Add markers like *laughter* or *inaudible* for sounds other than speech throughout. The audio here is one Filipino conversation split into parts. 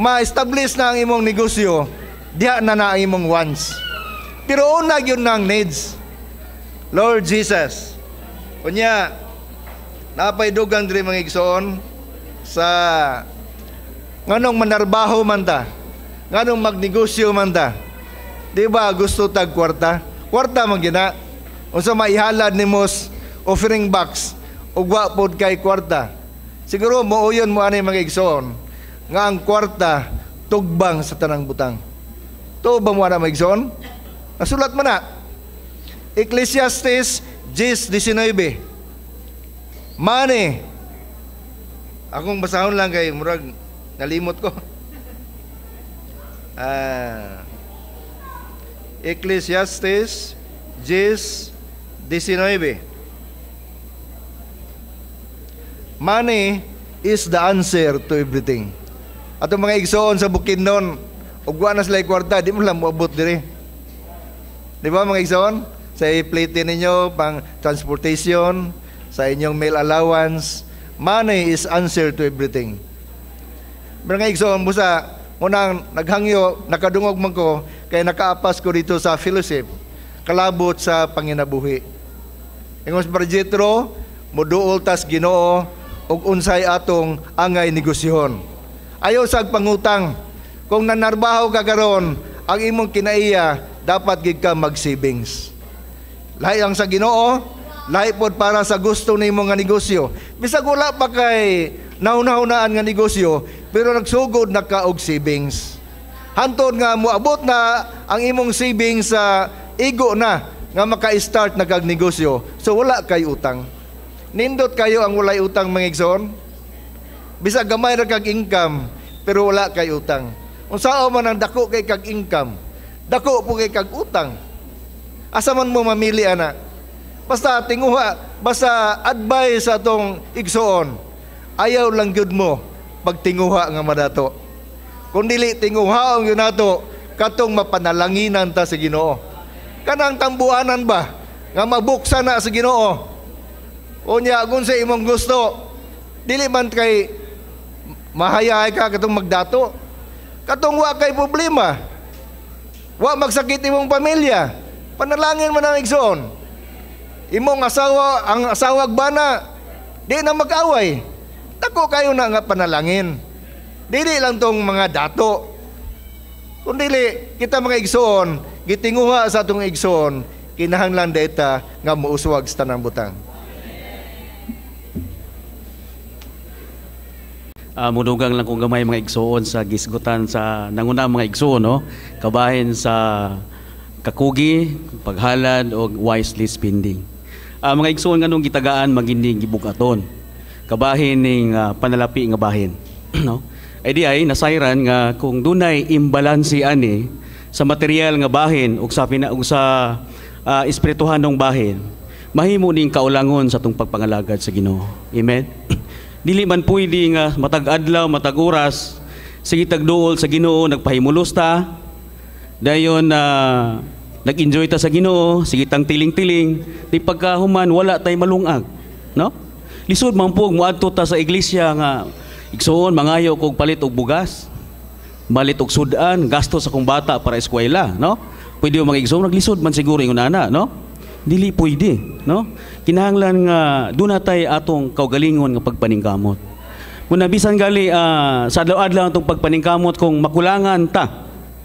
ma-establish na ang imong negosyo, diha na na ang imong wants. Pero una yun ng needs. Lord Jesus, kunya, napaidugang diri mga igsoon sa nganong manarbaho man ta, nganong magnegosyo man ta. Di ba gusto tag kwarta? Kwarta man gina. Unsa maihalad ni mos offering box ug wa pod kay kwarta. Siguro mo uyon mo ani mga igsoon nga ang kwarta tugbang sa tanang butang. To ba mo na maigsoon? Nasulat mo na. Ecclesiastes 10:19. Money. Akong basahon lang kay murag nalimot ko. *laughs* Ah. Ecclesiastes 10:19. Money is the answer to everything. Ato mga igsoon sa Bukinon, ugwa na sila kwarta, di mo lang moabot diri Di ba mga igsoon? Sa i-plate ninyo pang transportation, sa inyong mail allowance, money is answer to everything. mga igsoon busa sa unang naghangyo, nakadungog man ko, kaya nakaapas ko dito sa fellowship, kalabot sa panginabuhi. Ingos para Jetro, moduol tas ginoo, ug unsay atong angay negosyon. Ayaw sag pangutang. Kung nanarbaho ka karon, ang imong kinaiya, dapat gid ka mag-savings. Lahi ang sa Ginoo, lahi pod para sa gusto nimo nga negosyo. Bisag wala pa kay nauna nga negosyo, pero nagsugod na ka og savings. Hantod nga muabot na ang imong savings sa uh, igo na nga maka-start na kag negosyo. So wala kay utang. Nindot kayo ang walay utang mga igsoon? Bisag gamay ra kag income, pero wala kay utang. Unsao man ang dako kay kag income, dako po kay kag utang. Asa man mo mamili ana? Basta tinguha, basta advice sa atong igsoon. Ayaw lang gud mo pagtinguha nga madato. Kung dili tinguhaon yun nato, katong mapanalanginan ta sa si Ginoo. Kanang tambuanan ba nga mabuksa na sa si Ginoo? Unya kung sa imong gusto, dili man kay Mahayahay ka katong magdato. Katong wa kay problema. Wa magsakit imong pamilya. Panalangin man ang igsoon. Imong asawa, ang asawa bana, di na mag-away. Tako kayo na nga panalangin. Dili lang tong mga dato. Kung dili, kita mga igsoon, gitinguha sa atong igsoon, kinahanglan data nga muuswag sa tanang butang. uh, ah, mudugang lang kung gamay mga igsoon sa gisgutan sa nanguna mga igsoon no kabahin sa kakugi paghalad o wisely spending uh, mga igsoon nganong gitagaan maginding gibugaton kabahin ning uh, panalapi nga bahin *clears throat* no ay eh, di ay nasayran nga kung dunay imbalansi ani eh, sa material nga bahin ug sa pina sa uh, espirituhanong bahin mahimo ning kaulangon sa tung pagpangalagad sa Ginoo amen *clears throat* dili man pwede nga matag adlaw matag oras sige tagduol sa Ginoo nagpahimulos ta dayon na uh, nag-enjoy ta sa Ginoo sige tang tiling-tiling di pagkahuman wala tay malungag no lisod man pug moadto ta sa iglesia nga igsoon mangayo kog palit og bugas malit og sudan gasto sa kong bata para eskwela no pwede mo magigsoon naglisod man siguro ingon ana no dili pwede, no? Kinahanglan nga dunatay atong kaugalingon nga pagpaningkamot. Muna bisan gali uh, sa adlaw-adlaw atong pagpaningkamot kung makulangan ta,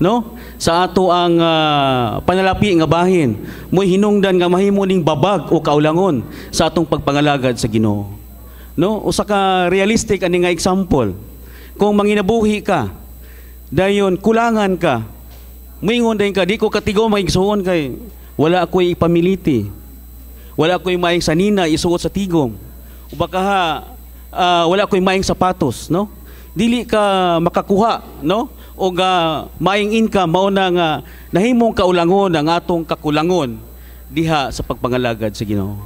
no? Sa ato ang uh, panalapi nga bahin, mo hinungdan nga mahimo ning babag o kaulangon sa atong pagpangalagad sa Ginoo. No? Usa ka realistic ani nga example. Kung manginabuhi ka, dayon kulangan ka, mingon din ka, di ko katigo maigsuon kay wala ako'y ipamiliti. Wala ako'y maing sanina isuot sa tigom. O baka ha, uh, wala ako'y maing sapatos, no? Dili ka makakuha, no? O ga maing income mao nga nahimong kaulangon ang atong kakulangon diha sa pagpangalagad sa Ginoo.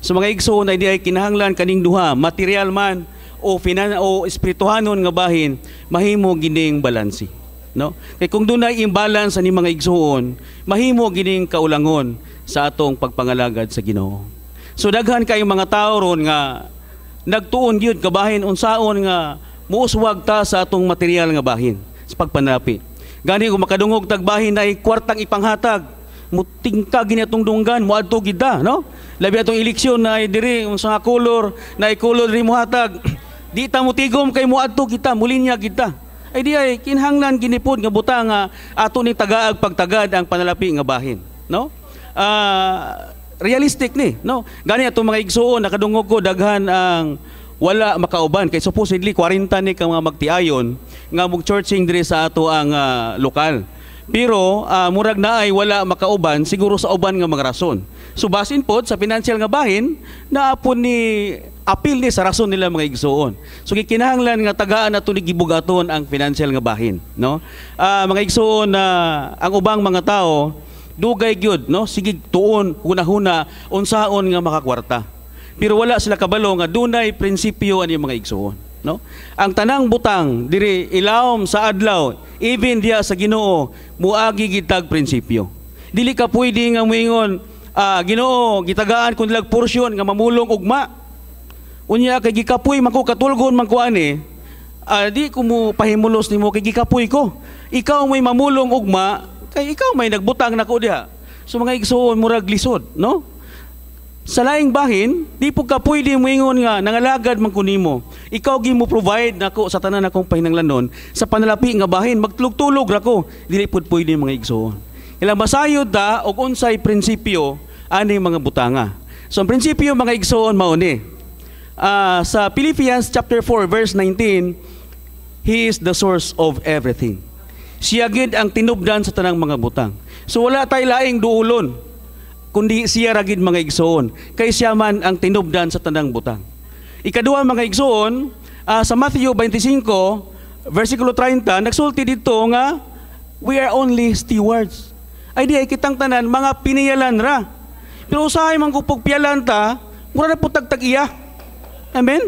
Sa mga igsoon ay di ay kinahanglan kaning duha, material man o finan o espirituhanon nga bahin, mahimo gining balansi no kay kung dunay imbalance ani mga igsuon mahimo gining kaulangon sa atong pagpangalagad sa Ginoo so daghan kay mga tawo ron nga nagtuon gyud kabahin unsaon nga muuswag ta sa atong material nga bahin sa pagpanapi gani kung makadungog tag bahin ay kwartang ipanghatag mutingka gini atong dunggan muadto gid no labi atong eleksyon na ay diri unsa nga color na ay color diri mohatag *clears throat* di ta mutigom kay muadto kita mulinya kita ay di eh, ay kinhanglan ginipod nga butang nga ato ni tagaag pagtagad ang panalapi nga bahin no uh, realistic ni no gani ato mga igsuon nakadungog ko daghan ang wala makauban kay supposedly 40 ni ka mga magtiayon nga mug churching diri sa ato ang uh, lokal pero uh, murag na ay wala makauban siguro sa uban nga mga rason. So basin pod sa financial nga bahin na apon ni apil ni sa rason nila mga igsoon. So kikinahanglan nga tagaan na ni gibugaton ang financial nga bahin, no? Uh, mga igsoon na uh, ang ubang mga tao dugay gyud, no? Sige tuon kunahuna unsaon nga makakwarta. Pero wala sila kabalo nga dunay prinsipyo ani mga igsoon, no? Ang tanang butang diri ilawom sa adlaw, even dia sa Ginoo, muagi gitag prinsipyo. Dili ka pwede nga moingon, uh, ah, Ginoo, gitagaan kun lag porsyon nga mamulong ugma Unya kay gikapoy man ko katulgon man ko ani, uh, di ko mo pahimulos nimo kay gikapoy ko. Ikaw may mamulong ugma kay ikaw may nagbutang nako diha. So mga igsuon murag lisod, no? Sa laing bahin, di pud ka pwede moingon nga nangalagad man ko nimo Ikaw gi mo provide nako sa tanan akong pahinanglanon sa panalapi nga bahin magtulog-tulog ra ko. Dili pud pwede mga igsuon. Ilang basayod ta og unsay prinsipyo ani mga butanga. So ang prinsipyo mga igsuon mao ni uh, sa Philippians chapter 4 verse 19, He is the source of everything. Siya gid ang tinubdan sa tanang mga butang. So wala tay laing duulon, kundi siya ra gid mga igsoon, kay siya man ang tinubdan sa tanang butang. Ikaduha mga igsoon, uh, sa Matthew 25, versikulo 30, nagsulti dito nga, We are only stewards ay di ay kitang tanan mga pinayalan ra. Pero usahay man kupog piyalan ta, mura na po tagtag iya. Amen?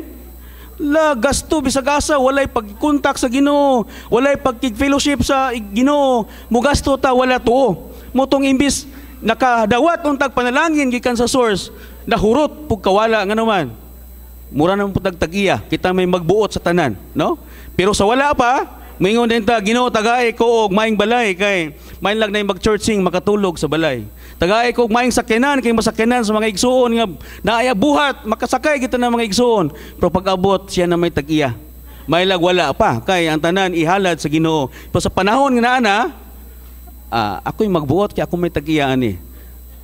La gasto bisagasa walay pagkontak sa Ginoo, walay pagkig-fellowship sa Ginoo, mugasto ta wala to. Mutong imbis nakadawat untag panalangin gikan sa source, nahurot pug kawala nga naman. Mura na putag tagiya, kita may magbuot sa tanan, no? Pero sa wala pa, mingon din ta Ginoo tagay ko og maing balay kay Main lang na yung mag-churching, makatulog sa balay. Tagay ko, maing sakinan, kay masakinan sa mga igsuon nga naaya buhat, makasakay kita ng mga igsuon. Pero pag-abot, siya na may tag-iya. May lag wala pa, kay ang tanan ihalad sa ginoo. Pero sa panahon nga na, ah, ako'y magbuot, kaya ako may tag-iyaan eh.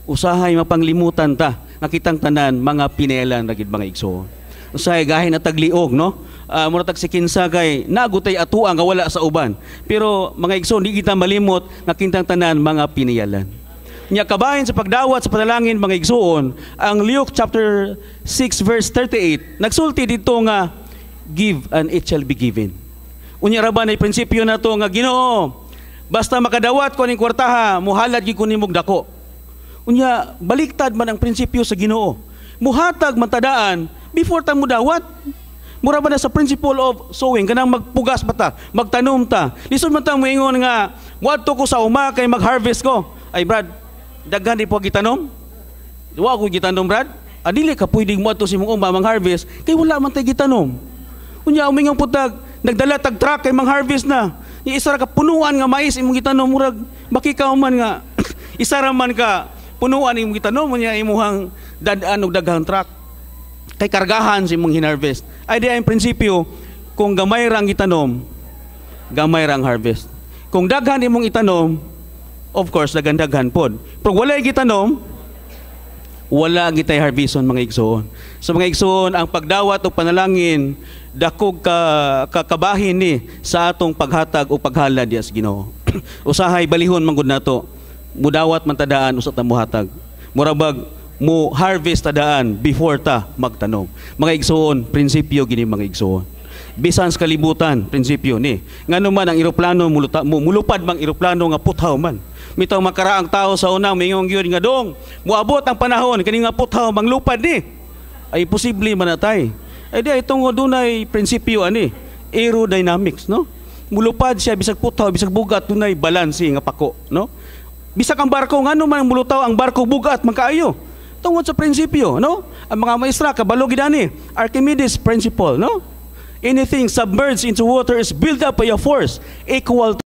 Usahay mapanglimutan ta, nakitang tanan, mga pinelan, nagid mga igsuon usahay gahin at tagliog no uh, mura tag si kinsa kay nagutay atua nga wala sa uban pero mga igsoon hindi kita malimot nga kintang tanan mga pinayalan. niya kabahin sa pagdawat sa panalangin mga igsoon ang Luke chapter 6 verse 38 nagsulti dito nga give and it shall be given unya ra ba prinsipyo na to nga Ginoo basta makadawat ko ning kwartaha muhalad gyud ko dako unya baliktad man ang prinsipyo sa Ginoo muhatag mantadaan, Before ta mo dawat. Mura ba na sa principle of sowing, ganang magpugas ba ta, magtanom ta. Lisod man ta ingon nga, wadto ko sa uma kay magharvest ko. Ay Brad, daghan di po gitanom? Wa ko gitanom Brad? Adili ah, ka pwedeng mo si mong uma magharvest, kay wala man tay gitanom. Unya umingang putag, nagdala tag truck kay magharvest na. Ni isa ra ka punuan nga mais imong gitanom murag baki ka man nga *clears throat* isa ra man ka punuan imong gitanom unya imuhang dadaan og daghang truck kay kargahan sa imong hinarvest. Ay di ang prinsipyo, kung gamay rang itanom, gamay rang harvest. Kung daghan imong itanom, of course daghan-daghan pod. Pero wala gitanom, wala gitay harbison mga igsoon. Sa so, mga igsoon, ang pagdawat o panalangin dakog ka kakabahin ni sa atong paghatag o paghalad sa Ginoo. *clears throat* Usahay balihon manggod nato. Mudawat man tadaan usa ta muhatag. Murabag mo harvest ta before ta magtanom. Mga igsuon, prinsipyo gini mga igsuon. Bisan sa kalibutan, prinsipyo ni. Ngano man ang eroplano muluta, mulupad mang eroplano nga puthaw man. Mitaw makaraang tao sa unang mingong gyud nga dong, moabot ang panahon kani nga puthaw lupad ni. Ay posible manatay. Ay di itong dunay prinsipyo ani, aerodynamics no. Mulupad siya bisag puthaw bisag bugat dunay balanse nga pako no. Bisag ang barko ngano man mulutaw ang barko bugat man Tungod sa prinsipyo, no? Ang mga maestra, kabalo gidani, Archimedes principle, no? Anything submerged into water is built up by a force equal to